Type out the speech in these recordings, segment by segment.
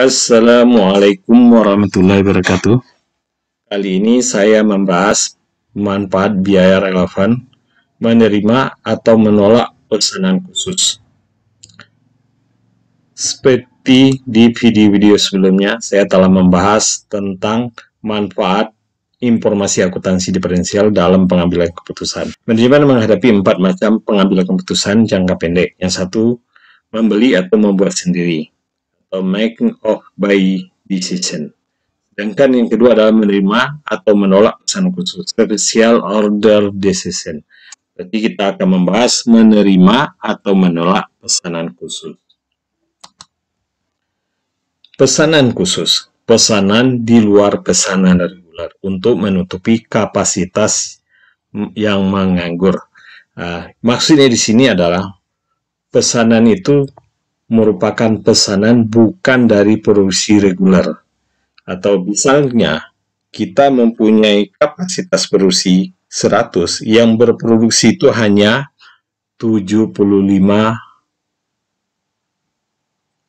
Assalamualaikum warahmatullahi wabarakatuh. Kali ini saya membahas manfaat biaya relevan menerima atau menolak pesanan khusus. Seperti di video-video sebelumnya, saya telah membahas tentang manfaat informasi akuntansi diferensial dalam pengambilan keputusan. Manajemen menghadapi empat macam pengambilan keputusan jangka pendek. Yang satu, membeli atau membuat sendiri atau making of by decision. Sedangkan yang kedua adalah menerima atau menolak pesan khusus, special order decision. Berarti kita akan membahas menerima atau menolak pesanan khusus. Pesanan khusus, pesanan di luar pesanan reguler untuk menutupi kapasitas yang menganggur. Uh, maksudnya di sini adalah pesanan itu merupakan pesanan bukan dari produksi reguler. Atau misalnya, kita mempunyai kapasitas produksi 100 yang berproduksi itu hanya 75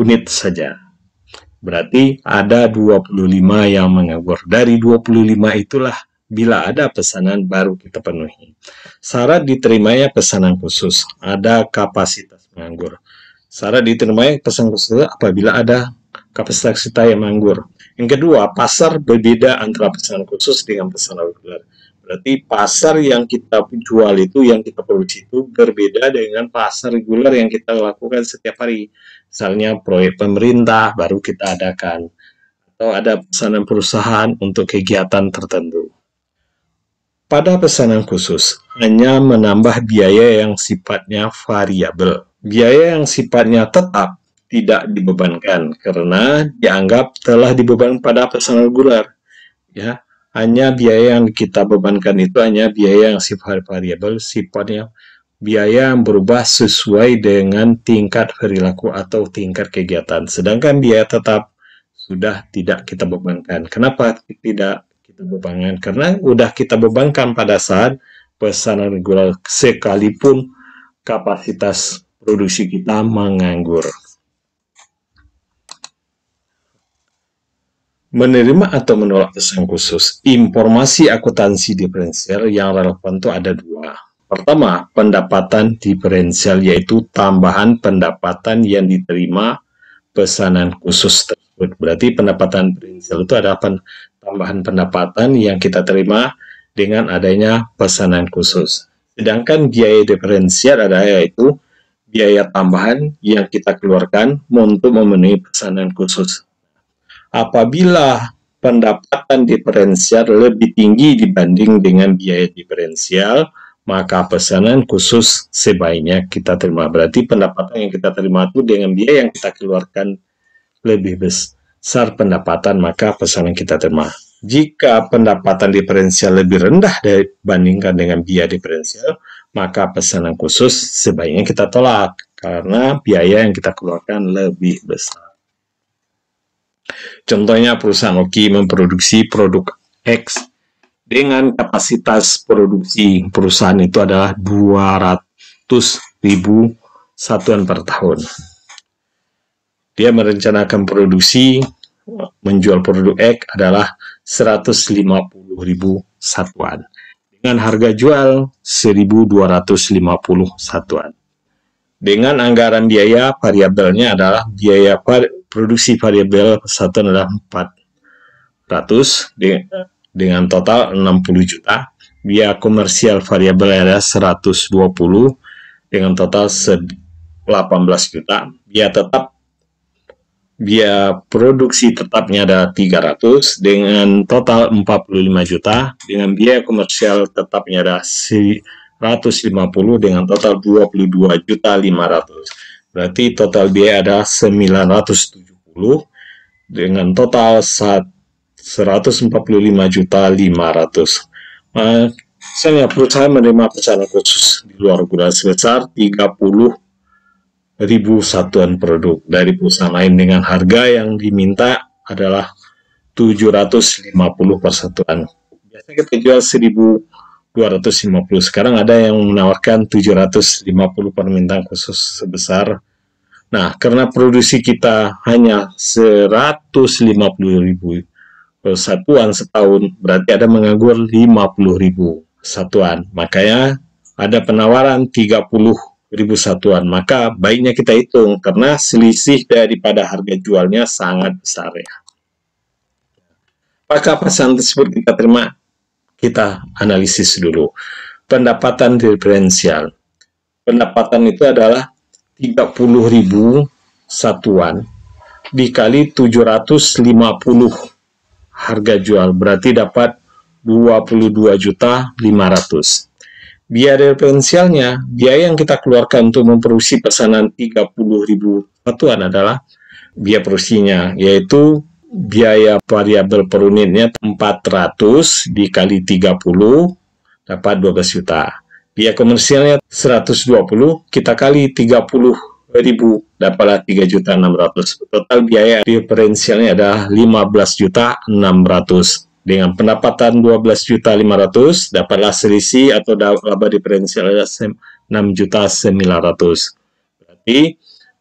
unit saja. Berarti ada 25 yang menganggur. Dari 25 itulah bila ada pesanan baru kita penuhi. Syarat diterimanya pesanan khusus, ada kapasitas menganggur syarat diterima pesan tersebut apabila ada kapasitas kita yang menganggur. Yang kedua, pasar berbeda antara pesanan khusus dengan pesanan reguler. Berarti pasar yang kita jual itu, yang kita produksi itu berbeda dengan pasar reguler yang kita lakukan setiap hari. Misalnya proyek pemerintah baru kita adakan. Atau ada pesanan perusahaan untuk kegiatan tertentu. Pada pesanan khusus, hanya menambah biaya yang sifatnya variabel biaya yang sifatnya tetap tidak dibebankan karena dianggap telah dibebankan pada personal gular. Ya, hanya biaya yang kita bebankan itu hanya biaya yang sifat variabel, sifatnya biaya yang berubah sesuai dengan tingkat perilaku atau tingkat kegiatan. Sedangkan biaya tetap sudah tidak kita bebankan. Kenapa tidak kita bebankan? Karena sudah kita bebankan pada saat pesanan regular sekalipun kapasitas produksi kita menganggur. Menerima atau menolak pesan khusus, informasi akuntansi diferensial yang relevan itu ada dua. Pertama, pendapatan diferensial yaitu tambahan pendapatan yang diterima pesanan khusus tersebut. Berarti pendapatan diferensial itu adalah pen tambahan pendapatan yang kita terima dengan adanya pesanan khusus. Sedangkan biaya diferensial adalah yaitu biaya tambahan yang kita keluarkan untuk memenuhi pesanan khusus. Apabila pendapatan diferensial lebih tinggi dibanding dengan biaya diferensial, maka pesanan khusus sebaiknya kita terima. Berarti pendapatan yang kita terima itu dengan biaya yang kita keluarkan lebih besar pendapatan, maka pesanan kita terima. Jika pendapatan diferensial lebih rendah dibandingkan dengan biaya diferensial, maka pesanan khusus sebaiknya kita tolak karena biaya yang kita keluarkan lebih besar. Contohnya perusahaan Oki memproduksi produk X dengan kapasitas produksi perusahaan itu adalah 200 ribu satuan per tahun. Dia merencanakan produksi menjual produk X adalah 150 ribu satuan dengan harga jual 1250 satuan, Dengan anggaran biaya variabelnya adalah biaya var produksi variabel satu adalah 400 de dengan total 60 juta. Biaya komersial variabel adalah 120 dengan total 18 juta. Biaya tetap biaya produksi tetapnya ada 300 dengan total 45 juta dengan biaya komersial tetapnya ada 150 dengan total 22 juta 500 berarti total biaya ada 970 dengan total 145 juta 500 misalnya perusahaan menerima pesanan khusus di luar guna sebesar 30 ribu satuan produk dari perusahaan lain dengan harga yang diminta adalah 750 persatuan. satuan. Biasanya kita jual 1250. Sekarang ada yang menawarkan 750 permintaan khusus sebesar. Nah, karena produksi kita hanya ribu persatuan setahun, berarti ada menganggur ribu satuan. Makanya ada penawaran 30 ribu satuan. Maka baiknya kita hitung karena selisih daripada harga jualnya sangat besar ya. Apakah pesan tersebut kita terima? Kita analisis dulu. Pendapatan diferensial. Pendapatan itu adalah 30.000 satuan dikali 750 harga jual berarti dapat juta 22.500 biaya referensialnya, biaya yang kita keluarkan untuk memproduksi pesanan 30 ribu satuan adalah biaya produksinya, yaitu biaya variabel per unitnya 400 dikali 30 dapat 12 juta. Biaya komersialnya 120, kita kali 30 ribu dapatlah 3 juta 600. Total biaya referensialnya adalah 15 juta 600 dengan pendapatan 12.500 dapatlah selisih atau laba diferensial 6.900. Berarti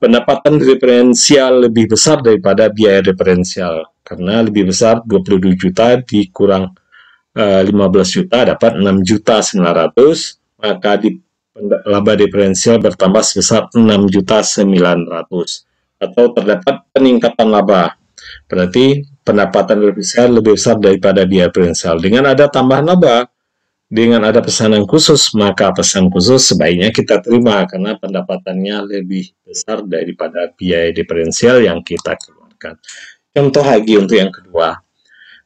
pendapatan diferensial lebih besar daripada biaya diferensial karena lebih besar 22 juta dikurang uh, eh, 15 juta dapat 6 maka di laba diferensial bertambah sebesar 6 atau terdapat peningkatan laba Berarti pendapatan lebih besar lebih besar daripada biaya prinsal. Dengan ada tambahan laba, dengan ada pesanan khusus, maka pesan khusus sebaiknya kita terima karena pendapatannya lebih besar daripada biaya diferensial yang kita keluarkan. Contoh lagi untuk yang kedua,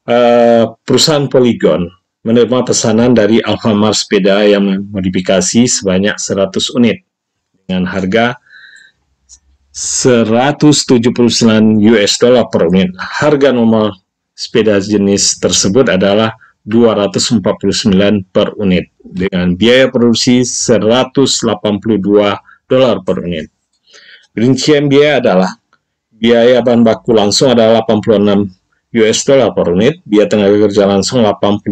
eh, perusahaan Polygon menerima pesanan dari Alfamart sepeda yang modifikasi sebanyak 100 unit dengan harga 179 US dollar per unit. Harga normal sepeda jenis tersebut adalah 249 per unit dengan biaya produksi 182 dolar per unit. Rincian biaya adalah biaya bahan baku langsung adalah 86 US dollar per unit, biaya tenaga kerja langsung 85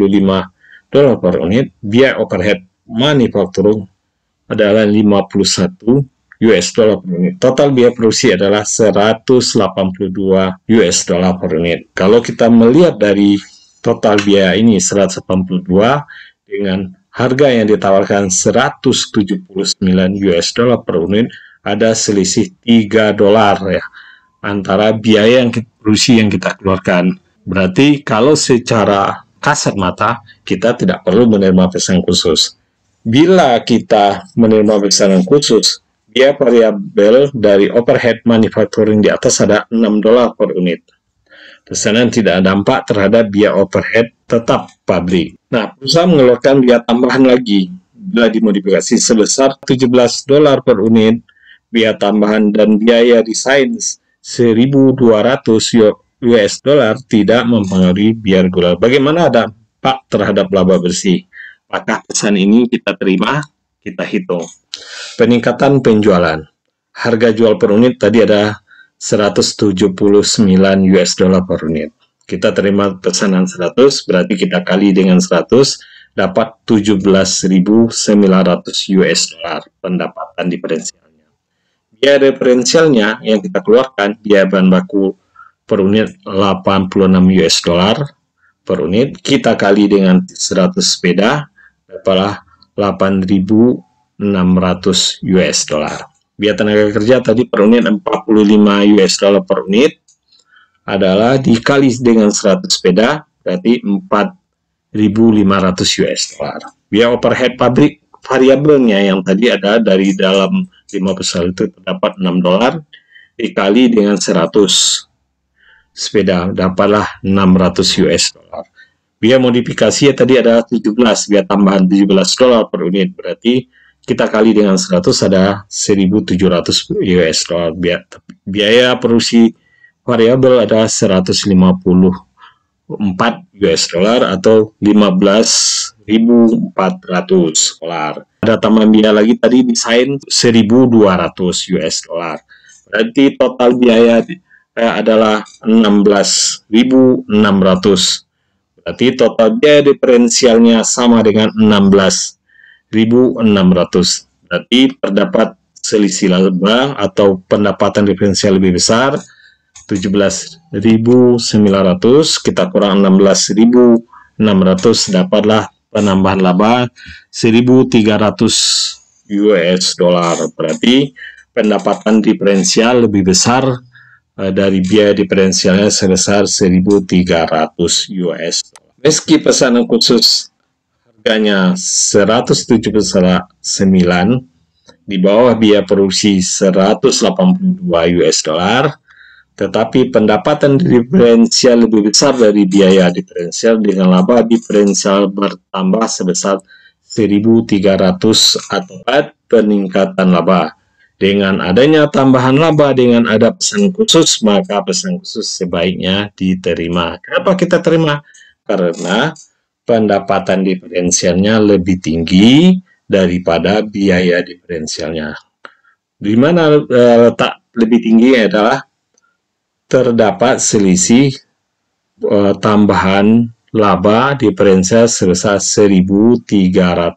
dolar per unit, biaya overhead manufacturing adalah 51 US dollar per unit. Total biaya produksi adalah 182 US dollar per unit. Kalau kita melihat dari total biaya ini 182 dengan harga yang ditawarkan 179 US dollar per unit ada selisih 3 dolar ya antara biaya yang kita produksi yang kita keluarkan. Berarti kalau secara kasat mata kita tidak perlu menerima pesan khusus. Bila kita menerima pesanan khusus, biaya variabel dari overhead manufacturing di atas ada 6 dolar per unit. Pesanan tidak ada dampak terhadap biaya overhead tetap pabrik. Nah, perusahaan mengeluarkan biaya tambahan lagi bila dimodifikasi sebesar 17 dolar per unit, biaya tambahan dan biaya desain 1.200 US dollar tidak mempengaruhi biaya regular. Bagaimana ada dampak terhadap laba bersih? Apakah pesan ini kita terima? Kita hitung. Peningkatan penjualan. Harga jual per unit tadi ada 179 US dollar per unit. Kita terima pesanan 100, berarti kita kali dengan 100 dapat 17.900 US dollar pendapatan diferensialnya. Biaya referensialnya yang kita keluarkan biaya bahan baku per unit 86 US dollar per unit kita kali dengan 100 sepeda adalah 8.000 600 US dollar. Biaya tenaga kerja tadi per unit 45 US dollar per unit adalah dikali dengan 100 sepeda berarti 4.500 US dollar. Biaya overhead pabrik variabelnya yang tadi ada dari dalam 5 besar itu terdapat 6 dolar dikali dengan 100 sepeda dapatlah 600 US dollar. Biaya modifikasi ya tadi adalah 17, biaya tambahan 17 dolar per unit berarti kita kali dengan 100 ada 1700 US dollar biaya, biaya produksi variabel ada 154 US dollar atau 15.400 dollar. ada tambahan biaya lagi tadi desain 1.200 US dollar berarti total biaya eh, adalah 16.600 berarti total biaya diferensialnya sama dengan 16 1.600. Jadi terdapat selisih laba atau pendapatan diferensial lebih besar 17.900 kita kurang 16.600 dapatlah penambahan laba 1.300 US dollar berarti pendapatan diferensial lebih besar eh, dari biaya diferensialnya sebesar 1.300 US. Meski pesanan khusus harganya 179 di bawah biaya produksi 182 US dollar tetapi pendapatan diferensial lebih besar dari biaya diferensial dengan laba diferensial bertambah sebesar 1.300 atau peningkatan laba. Dengan adanya tambahan laba dengan ada pesan khusus, maka pesan khusus sebaiknya diterima. Kenapa kita terima? Karena pendapatan diferensialnya lebih tinggi daripada biaya diferensialnya. Di mana e, letak lebih tinggi adalah terdapat selisih e, tambahan laba diferensial sebesar 1.300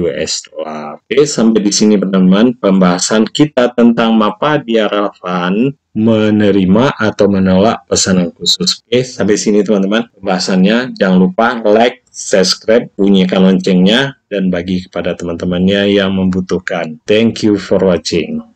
US dollar. Oke, sampai di sini teman-teman pembahasan kita tentang mapa relevan menerima atau menolak pesanan khusus. Oke, sampai sini teman-teman pembahasannya. Jangan lupa like, subscribe, bunyikan loncengnya, dan bagi kepada teman-temannya yang membutuhkan. Thank you for watching.